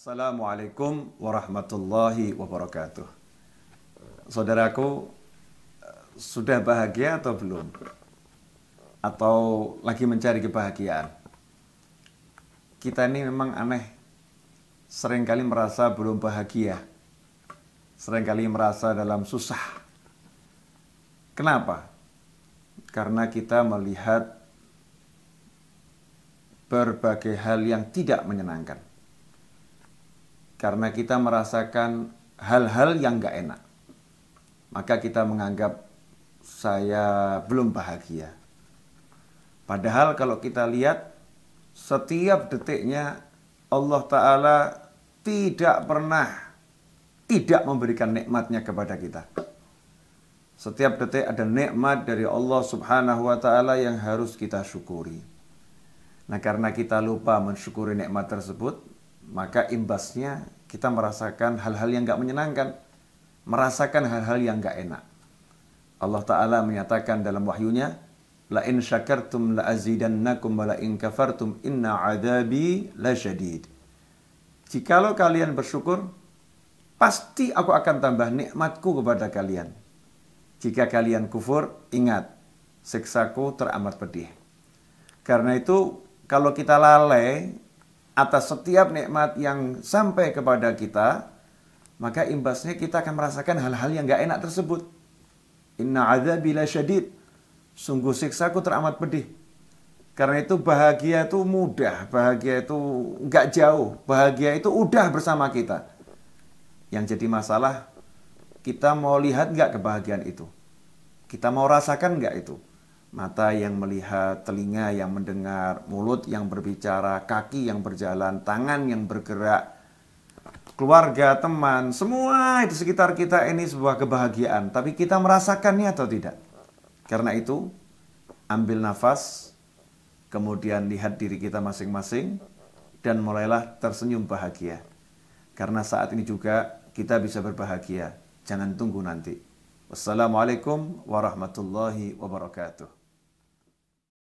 Assalamualaikum warahmatullahi wabarakatuh. Saudaraku, sudah bahagia atau belum? Atau lagi mencari kebahagiaan? Kita ini memang aneh. Seringkali merasa belum bahagia. Seringkali merasa dalam susah. Kenapa? Karena kita melihat berbagai hal yang tidak menyenangkan karena kita merasakan hal-hal yang gak enak. Maka kita menganggap saya belum bahagia. Padahal kalau kita lihat setiap detiknya Allah Ta'ala tidak pernah tidak memberikan nikmatnya kepada kita. Setiap detik ada nikmat dari Allah Subhanahu wa taala yang harus kita syukuri. Nah, karena kita lupa mensyukuri nikmat tersebut, maka imbasnya kita merasakan hal-hal yang gak menyenangkan, merasakan hal-hal yang gak enak. Allah Ta'ala menyatakan dalam wahyunya, La in syakartum la azidannakum wa la in kafartum inna adabi la syadid. Jikalau kalian bersyukur, pasti aku akan tambah nikmatku kepada kalian. Jika kalian kufur, ingat, seksaku teramat pedih. Karena itu, kalau kita lalai atas setiap nikmat yang sampai kepada kita, maka imbasnya kita akan merasakan hal-hal yang gak enak tersebut. Inna bila syadid. Sungguh siksaku teramat pedih. Karena itu bahagia itu mudah, bahagia itu gak jauh, bahagia itu udah bersama kita. Yang jadi masalah, kita mau lihat gak kebahagiaan itu? Kita mau rasakan gak itu? mata yang melihat, telinga yang mendengar, mulut yang berbicara, kaki yang berjalan, tangan yang bergerak, keluarga, teman, semua itu sekitar kita ini sebuah kebahagiaan. Tapi kita merasakannya atau tidak? Karena itu, ambil nafas, kemudian lihat diri kita masing-masing, dan mulailah tersenyum bahagia. Karena saat ini juga kita bisa berbahagia. Jangan tunggu nanti. Wassalamualaikum warahmatullahi wabarakatuh.